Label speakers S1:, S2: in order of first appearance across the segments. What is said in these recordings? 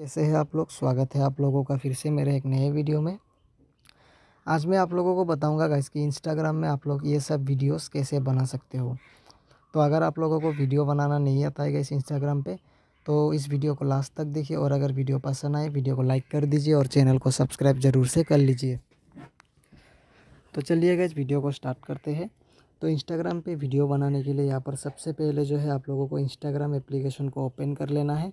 S1: कैसे हैं आप लोग स्वागत है आप लोगों का फिर से मेरे एक नए वीडियो में आज मैं आप लोगों को बताऊंगा गाइस कि इंस्टाग्राम में आप लोग ये सब वीडियोस कैसे बना सकते हो तो अगर आप लोगों को वीडियो बनाना नहीं आता है गाइस इंस्टाग्राम पे तो इस वीडियो को लास्ट तक देखिए और अगर वीडियो पसंद आए वीडियो को लाइक कर दीजिए और चैनल को सब्सक्राइब ज़रूर से कर लीजिए तो चलिए गाइस वीडियो को स्टार्ट करते हैं तो इंस्टाग्राम पर वीडियो बनाने के लिए यहाँ पर सबसे पहले जो है आप लोगों को इंस्टाग्राम एप्लीकेशन को ओपन कर लेना है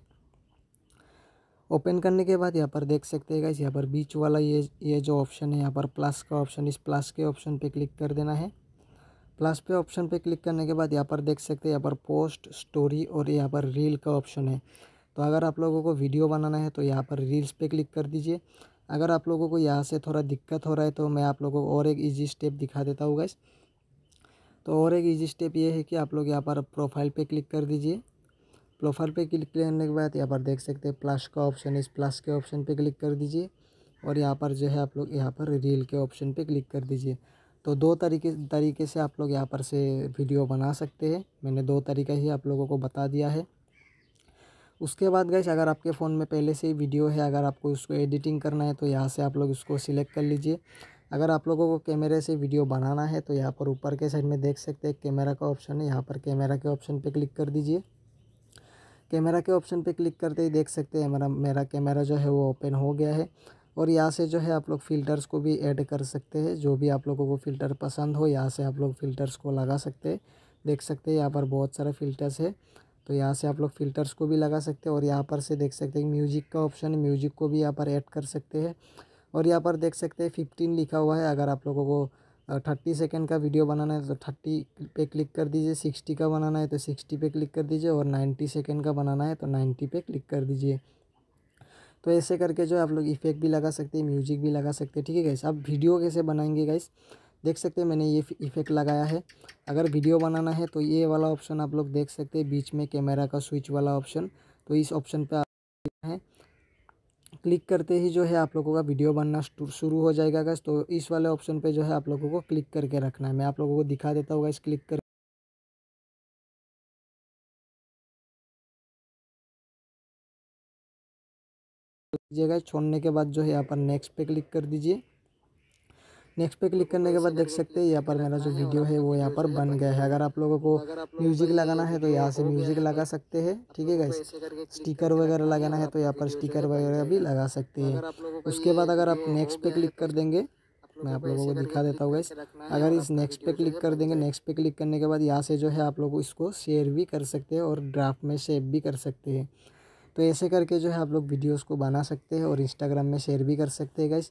S1: ओपन करने के बाद यहाँ पर देख सकते हैं गाइस यहाँ पर बीच वाला ये ये जो ऑप्शन है यहाँ पर प्लस का ऑप्शन इस प्लस के ऑप्शन पे क्लिक कर देना है प्लस पे ऑप्शन पे क्लिक करने के बाद यहाँ पर देख सकते हैं यहाँ पर पोस्ट स्टोरी और यहाँ पर रील का ऑप्शन है तो अगर आप लोगों को वीडियो बनाना है तो यहाँ पर रील्स पर क्लिक कर दीजिए अगर आप लोगों को यहाँ से थोड़ा दिक्कत हो रहा है तो मैं आप लोगों को और एक ईजी स्टेप दिखा देता हूँ गैस तो और एक ईजी स्टेप ये है कि आप लोग यहाँ पर प्रोफाइल पर क्लिक कर दीजिए प्रोफाइल पे क्लिक करने के बाद यहाँ पर देख सकते हैं प्लस का ऑप्शन इस प्लस के ऑप्शन पे क्लिक कर दीजिए और यहाँ पर जो है आप लोग यहाँ पर रील के ऑप्शन पे क्लिक कर दीजिए तो दो तरीके तरीके से आप लोग यहाँ पर से वीडियो बना सकते हैं मैंने दो तरीका ही आप लोगों को बता दिया है उसके बाद गैस अगर आपके फ़ोन में पहले से ही वीडियो है अगर आपको उसको एडिटिंग करना है तो यहाँ से आप लोग उसको सिलेक्ट कर लीजिए अगर आप लोगों को कैमरे से वीडियो बनाना है तो यहाँ पर ऊपर के साइड में देख सकते हैं कैमरा का ऑप्शन है यहाँ पर कैमरा के ऑप्शन पे क्लिक कर दीजिए कैमरा के ऑप्शन पे क्लिक करते ही देख सकते हैं मेरा मेरा कैमरा जो है वो ओपन हो गया है और यहाँ से जो है आप लोग फ़िल्टर्स को भी ऐड कर सकते हैं जो भी आप लोगों को फ़िल्टर पसंद हो यहाँ से आप लोग फ़िल्टर्स को लगा सकते हैं देख सकते हैं यहाँ पर बहुत सारे फ़िल्टर्स है तो यहाँ से आप लोग फ़िल्टर्स को भी लगा सकते हैं और यहाँ पर से देख सकते हैं म्यूजिक का ऑप्शन है म्यूजिक को भी यहाँ पर ऐड कर सकते हैं और यहाँ पर देख सकते हैं फिफ्टीन लिखा हुआ है अगर आप लोगों को थर्टी सेकेंड का वीडियो बनाना है तो थर्टी पे क्लिक कर दीजिए सिक्सटी का बनाना है तो सिक्सटी पे क्लिक कर दीजिए और नाइन्टी सेकेंड का बनाना है तो नाइन्टी पे क्लिक कर दीजिए तो ऐसे करके जो है आप लोग इफेक्ट भी लगा सकते हैं म्यूजिक भी लगा सकते हैं ठीक है गाइस आप वीडियो कैसे बनाएंगे गाइस देख सकते हैं मैंने ये इफेक्ट लगाया है अगर वीडियो बनाना है तो ये वाला ऑप्शन आप लोग देख सकते हैं बीच में कैमरा का स्विच वाला ऑप्शन तो इस ऑप्शन पर है क्लिक करते ही जो है आप लोगों का वीडियो बनना शुरू हो जाएगा गैस तो इस वाले ऑप्शन पे जो है आप लोगों को क्लिक करके रखना है मैं आप लोगों को दिखा देता हूँ गैस क्लिक कर छोड़ने के बाद जो है यहाँ पर नेक्स्ट पे क्लिक कर दीजिए नेक्स्ट पे क्लिक करने के बाद देख सकते हैं यहाँ पर मेरा जो वीडियो है वो यहाँ पर बन गया है अगर आप लोगों को म्यूजिक लगाना है तो यहाँ से म्यूजिक लगा सकते हैं ठीक है गाइस स्टिकर वगैरह लगाना है तो यहाँ पर स्टिकर वगैरह भी लगा सकते हैं उसके बाद अगर आप नेक्स्ट पे क्लिक कर देंगे मैं आप लोगों को दिखा देता हूँ गैस अगर इस नेक्स्ट पे क्लिक कर देंगे नेक्स्ट पे क्लिक करने के बाद यहाँ से जो है आप लोग इसको शेयर भी कर सकते हैं और ड्राफ्ट में सेव भी कर सकते हैं तो ऐसे करके जो है आप लोग वीडियोस को बना सकते हैं और इंस्टाग्राम में शेयर भी कर सकते हैं गैस